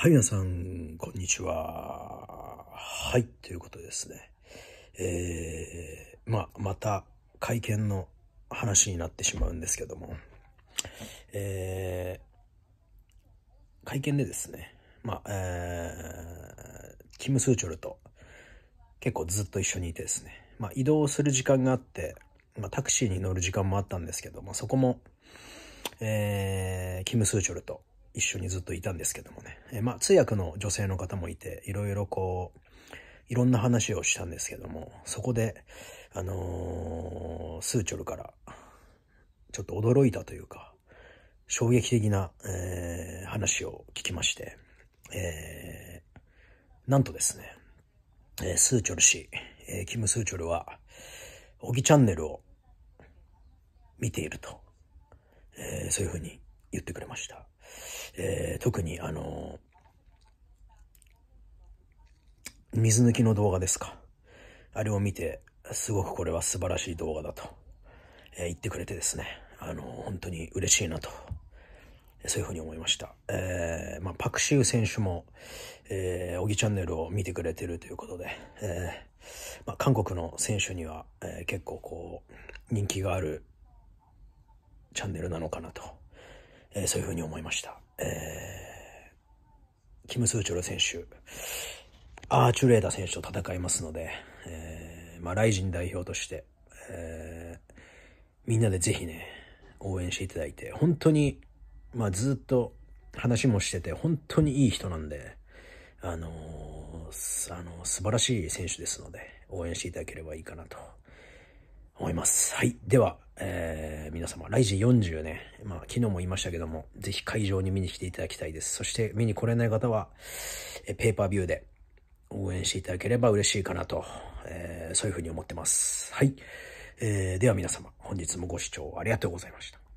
はい、皆さん、こんにちは。はい、ということですね。えー、ままた会見の話になってしまうんですけども、えー、会見でですね、まえー、キム・スーチョルと結構ずっと一緒にいてですね、ま移動する時間があって、まタクシーに乗る時間もあったんですけども、そこも、えー、キム・スーチョルと一緒にずっといたんですけどもね。えまあ、通訳の女性の方もいて、いろいろこう、いろんな話をしたんですけども、そこで、あのー、スーチョルから、ちょっと驚いたというか、衝撃的な、えー、話を聞きまして、えー、なんとですね、えー、スーチョル氏、えー、キム・スーチョルは、オギチャンネルを見ていると、えー、そういうふうに言ってくれました。えー、特にあの水抜きの動画ですか。あれを見て、すごくこれは素晴らしい動画だと、えー、言ってくれてですね、あの本当に嬉しいなと、そういうふうに思いました。えー、まあ、パクシウ選手も、えー、オギチャンネルを見てくれてるということで、えー、まあ、韓国の選手には、えー、結構こう、人気があるチャンネルなのかなと。えー、そういうふうに思いました。えー、キム・スーチョル選手、アーチュレーダ選手と戦いますので、えー、まあ、ライジン代表として、えー、みんなでぜひね、応援していただいて、本当に、まあ、ずっと話もしてて、本当にいい人なんで、あのー、あのー、素晴らしい選手ですので、応援していただければいいかなと思います。はい。では、えー、皆様、ライジ40ね、まあ、昨日も言いましたけども、ぜひ会場に見に来ていただきたいです。そして、見に来れない方は、えペーパービューで応援していただければ嬉しいかなと、えー、そういうふうに思ってます。はい。えー、では皆様、本日もご視聴ありがとうございました。